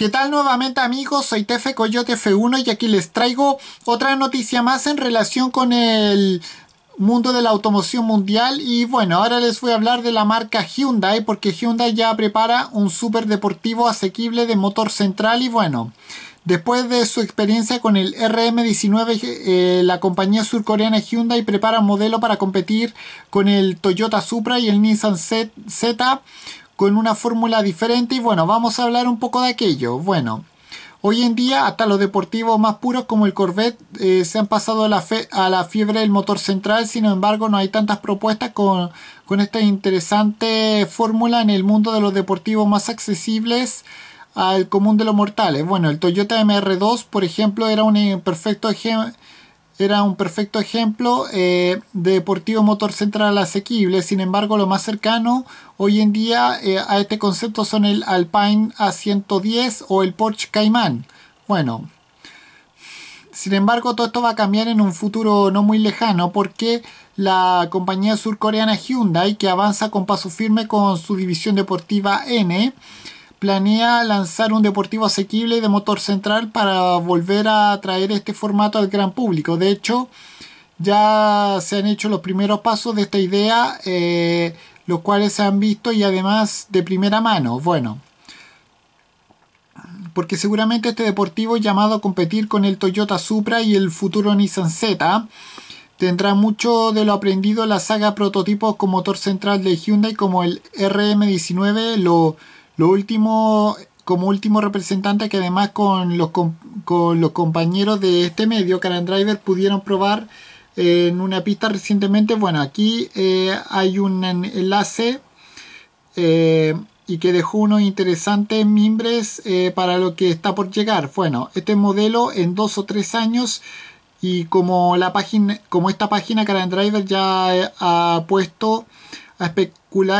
¿Qué tal nuevamente amigos? Soy Tefe Coyote F1 y aquí les traigo otra noticia más en relación con el mundo de la automoción mundial y bueno, ahora les voy a hablar de la marca Hyundai porque Hyundai ya prepara un super deportivo asequible de motor central y bueno, después de su experiencia con el RM19, eh, la compañía surcoreana Hyundai prepara un modelo para competir con el Toyota Supra y el Nissan Z con una fórmula diferente y bueno, vamos a hablar un poco de aquello. Bueno, hoy en día hasta los deportivos más puros como el Corvette eh, se han pasado a la, fiebre del motor central, sin embargo no hay tantas propuestas con, con esta interesante fórmula en el mundo de los deportivos más accesibles al común de los mortales. Bueno, el Toyota MR2, por ejemplo, era un eh, perfecto ejemplo era un perfecto ejemplo eh, de deportivo motor central asequible. Sin embargo, lo más cercano hoy en día eh, a este concepto son el Alpine A110 o el Porsche Cayman. Bueno, sin embargo, todo esto va a cambiar en un futuro no muy lejano porque la compañía surcoreana Hyundai, que avanza con paso firme con su división deportiva N, planea lanzar un deportivo asequible de motor central para volver a traer este formato al gran público. De hecho, ya se han hecho los primeros pasos de esta idea, eh, los cuales se han visto y además de primera mano. Bueno, porque seguramente este deportivo llamado a competir con el Toyota Supra y el futuro Nissan Z tendrá mucho de lo aprendido en la saga prototipos con motor central de Hyundai como el RM19, lo lo último, como último representante que además con los, con los compañeros de este medio, Caran Driver, pudieron probar eh, en una pista recientemente. Bueno, aquí eh, hay un enlace eh, y que dejó unos interesantes mimbres para lo que está por llegar. Bueno, este modelo en dos o tres años y como la página, como esta página Caran Driver ya ha puesto a,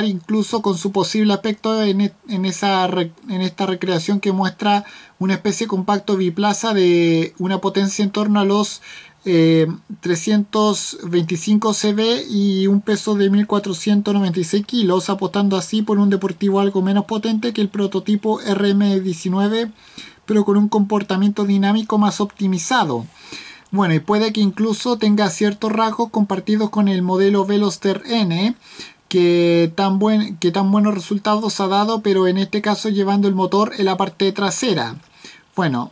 incluso con su posible aspecto en, e, esa, en esta recreación que muestra una especie compacto biplaza de una potencia en torno a los 325 eh, CB y un peso de 1496 kilos, apostando así por un deportivo algo menos potente que el prototipo RM19, pero con un comportamiento dinámico más optimizado. Bueno, y puede que incluso tenga ciertos rasgos compartidos con el modelo Veloster N, que tan, buen, que tan buenos resultados ha dado, pero en este caso llevando el motor en la parte trasera. Bueno,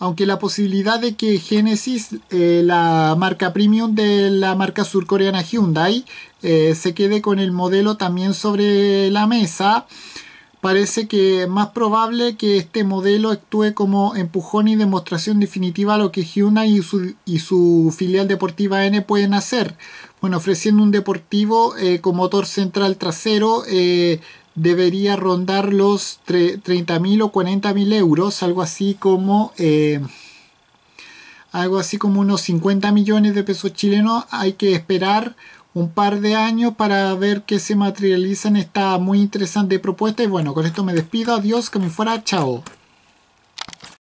aunque la posibilidad de que Genesis, eh, la marca premium de la marca surcoreana Hyundai, eh, se quede con el modelo también sobre la mesa, parece que es más probable que este modelo actúe como empujón y demostración definitiva a lo que Hyundai y y su filial deportiva N pueden hacer bueno, ofreciendo un deportivo eh, con motor central trasero eh, debería rondar los 30.000 o 40.000 euros, algo así como... Eh, algo así como unos 50 millones de pesos chilenos. Hay que esperar un par de años para ver qué se materializa en esta muy interesante propuesta. Y bueno, con esto me despido. Adiós, que me fuera. Chao.